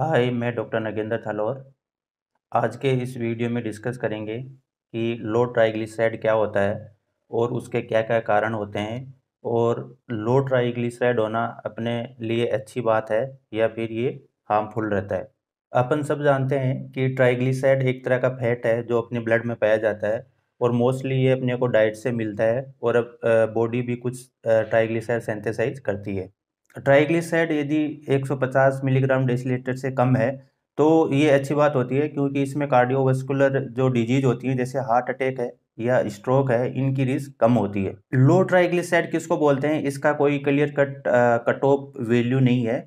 हाय मैं डॉक्टर नगेंद्र थालोर आज के इस वीडियो में डिस्कस करेंगे कि लो ट्राइग्लिसराइड क्या होता है और उसके क्या क्या कारण होते हैं और लो ट्राइग्लिसराइड होना अपने लिए अच्छी बात है या फिर ये हार्मफुल रहता है अपन सब जानते हैं कि ट्राइग्लिसराइड एक तरह का फैट है जो अपने ब्लड में पाया जाता है और मोस्टली ये अपने को डाइट से मिलता है और अब बॉडी भी कुछ ट्राइग्लिसराइड सेंथेसाइज करती है ट्राइग्लिसराइड यदि 150 मिलीग्राम डेसीलीटर से कम है तो ये अच्छी बात होती है क्योंकि इसमें कार्डियोवेस्कुलर जो डिजीज होती है जैसे हार्ट अटैक है या स्ट्रोक है इनकी रिस्क कम होती है लो ट्राइग्लिसराइड किसको बोलते हैं इसका कोई clear cut cut off value नहीं है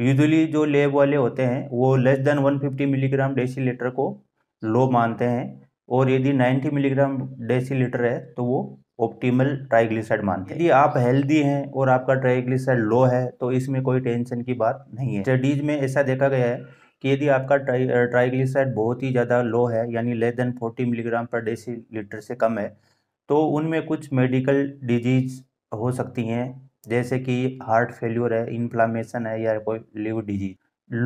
यूजली जो लेब वाले होते हैं वो लेस देन 150 मिलीग्राम डेसीलीटर को लो मानते हैं और यदि 90 मिलीग्राम डेसीलीटर है तो वो ऑप्टिमल ट्राइग्लिसराइड मानते हैं यदि आप हेल्दी हैं और आपका ट्राइग्लिसराइड लो है तो इसमें कोई टेंशन की बात नहीं है स्टडीज में ऐसा देखा गया है कि यदि आपका ट्राई ट्राइग्लिसराइड बहुत ही ज़्यादा लो है यानी less than 40 milligram per deciliter से कम है तो उनमें कुछ मेडिकल डिजीज हो सकती हैं जैसे कि हार्ट फेल्यूर है इन्फ्लामेशन है या कोई liver disease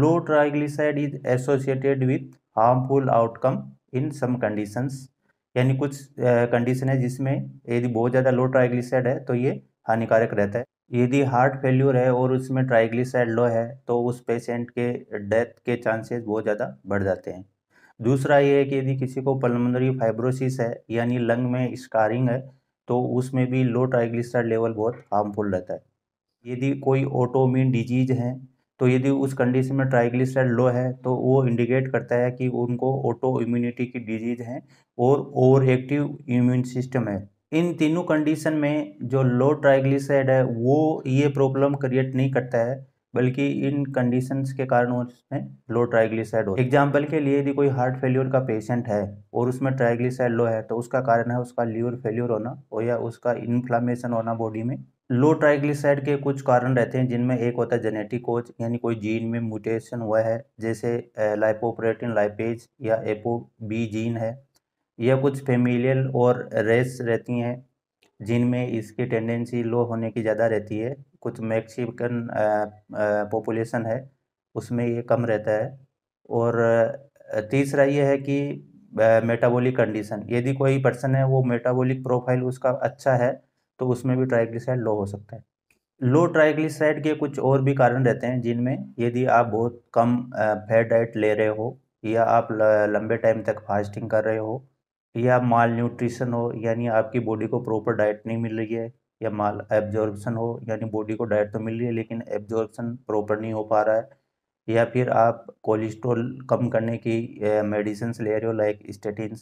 low triglyceride is associated with harmful outcome in some conditions यानी कुछ कंडीशन है जिसमें यदि बहुत ज़्यादा लो ट्राइग्लिसाइड है तो ये हानिकारक रहता है यदि हार्ट फेल्यूर है और उसमें ट्राइग्लिसाइड लो है तो उस पेशेंट के डेथ के चांसेस बहुत ज़्यादा बढ़ जाते हैं दूसरा ये है कि यदि किसी को पलमंदरी फाइब्रोसिस है यानी लंग में स्कारिंग है तो उसमें भी लो ट्राइग्लिसराइड लेवल बहुत हार्मफुल रहता है यदि कोई ऑटोमिन डिजीज है तो यदि उस कंडीशन में ट्राइग्लिसराइड लो है तो वो इंडिकेट करता है कि उनको ऑटो इम्यूनिटी की डिजीज़ है और ओवर एक्टिव इम्यून सिस्टम है इन तीनों कंडीशन में जो लो ट्राइग्लिसराइड है वो ये प्रॉब्लम क्रिएट नहीं करता है बल्कि इन कंडीशंस के कारण उसमें लो ट्राइग्लिसराइड हो एग्जाम्पल के लिए यदि कोई हार्ट फेल्योर का पेशेंट है और उसमें ट्राइग्लिसराइड लो है तो उसका कारण है उसका लीवर फेल्योर होना और या उसका इन्फ्लामेशन होना बॉडी में लो ट्राइग्लिसराइड के कुछ कारण रहते हैं जिनमें एक होता है जेनेटिक कोच यानी कोई जीन में म्यूटेशन हुआ है जैसे लाइपोप्रोटीन लाइपेज या एपो बी जीन है या कुछ फेमिलियल और रेस रहती हैं जिनमें इसकी टेंडेंसी लो होने की ज़्यादा रहती है कुछ मैक्सिकन पॉपुलेशन है उसमें ये कम रहता है और तीसरा ये है कि मेटाबॉलिक कंडीशन यदि कोई पर्सन है वो मेटाबॉलिक प्रोफाइल उसका अच्छा है तो उसमें भी ट्राइग्लिसराइड लो हो सकता है लो ट्राइग्लिसराइड के कुछ और भी कारण रहते हैं जिनमें यदि आप बहुत कम फैट डाइट ले रहे हो या आप लंबे टाइम तक फास्टिंग कर रहे हो या माल न्यूट्रिशन हो यानी आपकी बॉडी को प्रॉपर डाइट नहीं मिल रही है या माल एब्जॉर्बसन हो यानी बॉडी को डाइट तो मिल रही है लेकिन एब्जॉर्बसन प्रॉपर नहीं हो पा रहा है या फिर आप कोलेस्ट्रॉल कम करने की मेडिसिन ले रहे हो लाइक स्टेटिन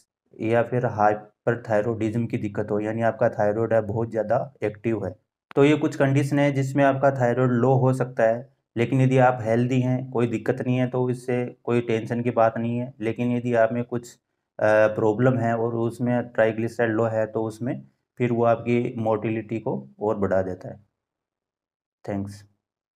या फिर हाइपर थायरोडिज्म की दिक्कत हो यानी आपका थायरॉयड है बहुत ज़्यादा एक्टिव है तो ये कुछ कंडीशन है जिसमें आपका थायरॉयड लो हो सकता है लेकिन यदि आप हेल्दी हैं कोई दिक्कत नहीं है तो इससे कोई टेंशन की बात नहीं है लेकिन यदि आप में कुछ प्रॉब्लम है और उसमें ट्राइग्लिसराइड लो है तो उसमें फिर वो आपकी मोटिलिटी को और बढ़ा देता है थैंक्स